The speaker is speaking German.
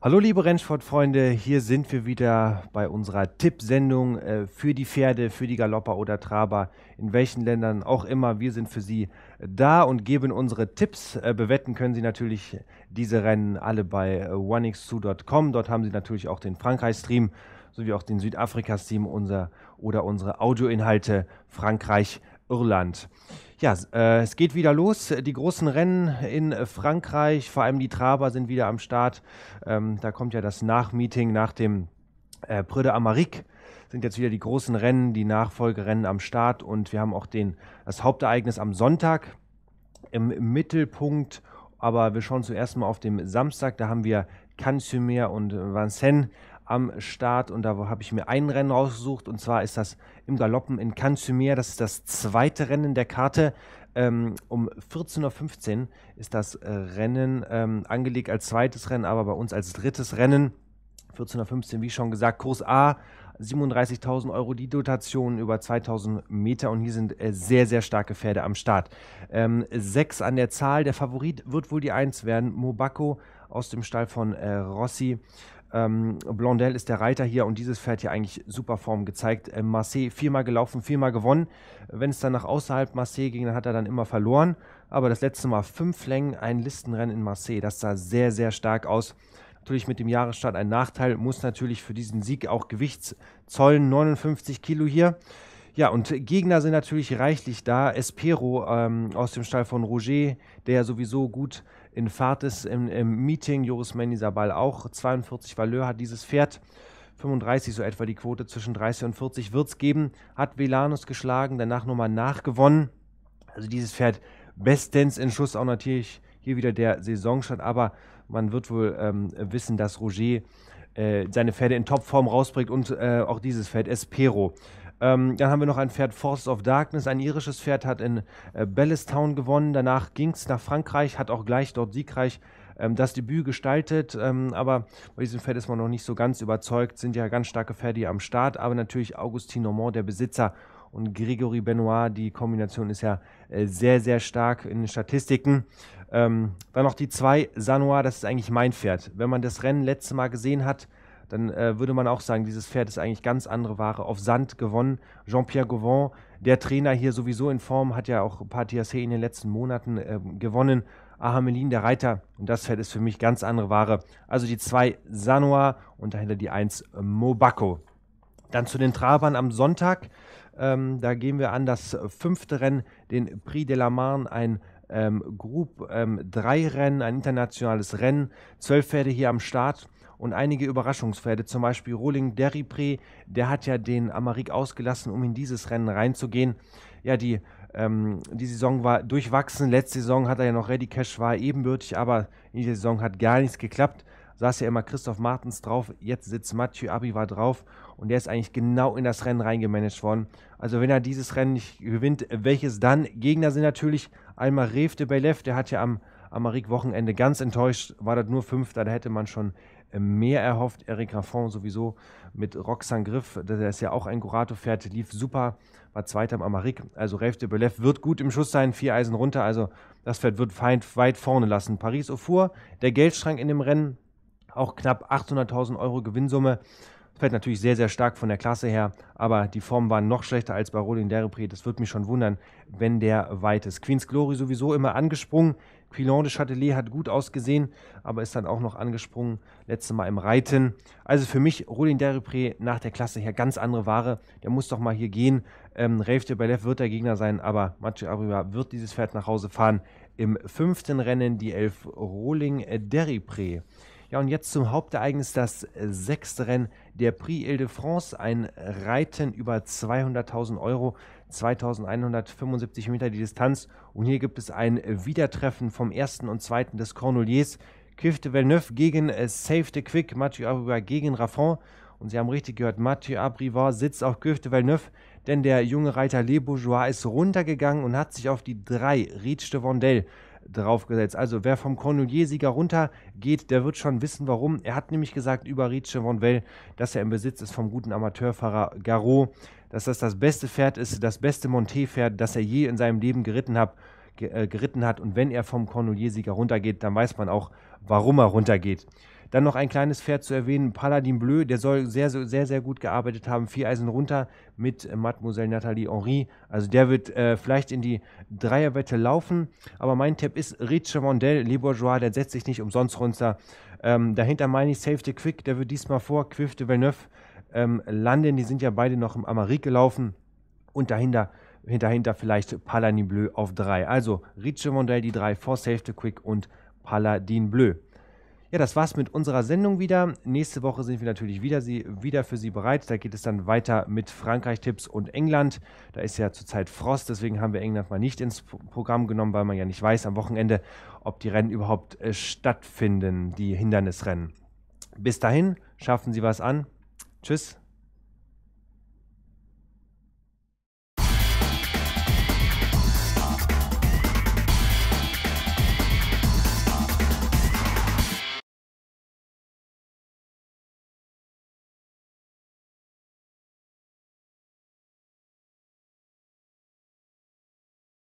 Hallo liebe Rennsportfreunde, hier sind wir wieder bei unserer Tippsendung äh, für die Pferde, für die Galopper oder Traber, in welchen Ländern auch immer. Wir sind für Sie äh, da und geben unsere Tipps. Äh, bewetten können Sie natürlich diese Rennen alle bei äh, onix2.com. Dort haben Sie natürlich auch den Frankreich-Stream sowie auch den Südafrika-Stream unser, oder unsere Audioinhalte Frankreich Irland. Ja, äh, es geht wieder los. Die großen Rennen in Frankreich, vor allem die Traber sind wieder am Start. Ähm, da kommt ja das Nachmeeting nach dem äh, Prix Amarique. Sind jetzt wieder die großen Rennen, die Nachfolgerennen am Start und wir haben auch den, das Hauptereignis am Sonntag im, im Mittelpunkt. Aber wir schauen zuerst mal auf den Samstag. Da haben wir cannes und Vincennes am Start und da habe ich mir ein Rennen rausgesucht und zwar ist das im Galoppen in Canzumier. Das ist das zweite Rennen der Karte. Ähm, um 14.15 Uhr ist das äh, Rennen ähm, angelegt als zweites Rennen, aber bei uns als drittes Rennen. 14.15 Uhr, wie schon gesagt, Kurs A. 37.000 Euro die Dotation über 2.000 Meter und hier sind äh, sehr, sehr starke Pferde am Start. Ähm, sechs an der Zahl, der Favorit wird wohl die Eins werden, Mobako aus dem Stall von äh, Rossi ähm, Blondel ist der Reiter hier und dieses Pferd hier eigentlich super Form gezeigt. Ähm, Marseille viermal gelaufen, viermal gewonnen. Wenn es dann nach außerhalb Marseille ging, dann hat er dann immer verloren. Aber das letzte Mal fünf Längen, ein Listenrennen in Marseille. Das sah sehr, sehr stark aus. Natürlich mit dem Jahresstart ein Nachteil, muss natürlich für diesen Sieg auch Gewicht zollen. 59 Kilo hier. Ja, und Gegner sind natürlich reichlich da. Espero ähm, aus dem Stall von Roger, der ja sowieso gut in Fahrt ist im, im Meeting. Joris Menisabal auch 42. Valeur hat dieses Pferd 35 so etwa die Quote zwischen 30 und 40 wird es geben. Hat Velanus geschlagen, danach nochmal nachgewonnen. Also dieses Pferd bestens in Schuss, auch natürlich hier wieder der Saisonstart. Aber man wird wohl ähm, wissen, dass Roger äh, seine Pferde in Topform rausbringt und äh, auch dieses Pferd Espero ähm, dann haben wir noch ein Pferd, Force of Darkness. Ein irisches Pferd hat in äh, Bellistown gewonnen. Danach ging es nach Frankreich, hat auch gleich dort siegreich ähm, das Debüt gestaltet. Ähm, aber bei diesem Pferd ist man noch nicht so ganz überzeugt. Sind ja ganz starke Pferde hier am Start. Aber natürlich Augustin Normand, der Besitzer, und Gregory Benoit. Die Kombination ist ja äh, sehr, sehr stark in den Statistiken. Ähm, dann noch die zwei Sanois, das ist eigentlich mein Pferd. Wenn man das Rennen letztes Mal gesehen hat, dann äh, würde man auch sagen, dieses Pferd ist eigentlich ganz andere Ware. Auf Sand gewonnen. Jean-Pierre Gauvin, der Trainer hier sowieso in Form, hat ja auch Patiassé in den letzten Monaten äh, gewonnen. Ahamelin, der Reiter. Und das Pferd ist für mich ganz andere Ware. Also die 2 Sanoa und dahinter die 1 Mobako. Dann zu den Trabern am Sonntag. Ähm, da gehen wir an das fünfte Rennen, den Prix de la Marne, ein ähm, Group 3 ähm, Rennen, ein internationales Rennen. Zwölf Pferde hier am Start und einige Überraschungspferde, zum Beispiel Rolling Deripré, der hat ja den Amarik ausgelassen, um in dieses Rennen reinzugehen. Ja, die, ähm, die Saison war durchwachsen. Letzte Saison hat er ja noch Ready Cash, war ebenbürtig, aber in dieser Saison hat gar nichts geklappt. Saß ja immer Christoph Martens drauf, jetzt sitzt Mathieu Abivar drauf und der ist eigentlich genau in das Rennen reingemanagt worden. Also wenn er dieses Rennen nicht gewinnt, welches dann? Gegner sind natürlich einmal Rev de Belev, der hat ja am Amarik-Wochenende ganz enttäuscht, war das nur Fünfter, da hätte man schon äh, mehr erhofft. Eric Raffon sowieso mit Roxane Griff, der ist ja auch ein Gurato-Pferd, lief super, war Zweiter im Amarik. Also Ref de Belef wird gut im Schuss sein, vier Eisen runter, also das Pferd wird feind weit vorne lassen. Paris Ofour, der Geldschrank in dem Rennen, auch knapp 800.000 Euro Gewinnsumme. Fällt natürlich sehr, sehr stark von der Klasse her, aber die Formen waren noch schlechter als bei Rolin Derepre. Das würde mich schon wundern, wenn der weit ist. Queens Glory sowieso immer angesprungen. Quilon de Châtelet hat gut ausgesehen, aber ist dann auch noch angesprungen, letztes Mal im Reiten. Also für mich Rolin Derepre nach der Klasse her ganz andere Ware. Der muss doch mal hier gehen. Ähm, Rafe de Belev wird der Gegner sein, aber Mathieu Abriva wird dieses Pferd nach Hause fahren. Im fünften Rennen die Elf Rolling Deripre. Ja, und jetzt zum Hauptereignis das äh, sechste Rennen der Prix Ile-de-France, ein Reiten über 200.000 Euro, 2175 Meter die Distanz. Und hier gibt es ein Wiedertreffen vom ersten und zweiten des Corneliers. de Villeneuve gegen äh, Save the Quick, Mathieu Abrivois gegen Raffon. Und Sie haben richtig gehört, Mathieu Abrivois sitzt auf de Villeneuve, denn der junge Reiter Le Bourgeois ist runtergegangen und hat sich auf die drei 3 de Vondel draufgesetzt. Also wer vom Cornelier-Sieger runtergeht, der wird schon wissen, warum. Er hat nämlich gesagt über Riche von Well, dass er im Besitz ist vom guten Amateurfahrer Garot, dass das das beste Pferd ist, das beste Monté-Pferd, das er je in seinem Leben geritten hat äh, geritten hat. Und wenn er vom Cornelier-Sieger runtergeht, dann weiß man auch, warum er runtergeht. Dann noch ein kleines Pferd zu erwähnen, Paladin Bleu, der soll sehr, sehr, sehr gut gearbeitet haben. Vier Eisen runter mit äh, Mademoiselle Nathalie Henry. Also der wird äh, vielleicht in die Dreierwette laufen. Aber mein Tipp ist Rich Mondel, Le Bourgeois, der setzt sich nicht umsonst runter. Ähm, dahinter meine ich Safety Quick, der wird diesmal vor Quif de Villeneuve ähm, landen. Die sind ja beide noch im Amarik gelaufen. Und dahinter hinterhinter vielleicht Paladin Bleu auf 3. Also Richemondel die 3, For Safety Quick und Paladin Bleu. Ja, das war's mit unserer Sendung wieder. Nächste Woche sind wir natürlich wieder, sie, wieder für Sie bereit. Da geht es dann weiter mit Frankreich-Tipps und England. Da ist ja zurzeit Frost, deswegen haben wir England mal nicht ins Programm genommen, weil man ja nicht weiß am Wochenende, ob die Rennen überhaupt äh, stattfinden, die Hindernisrennen. Bis dahin, schaffen Sie was an. Tschüss.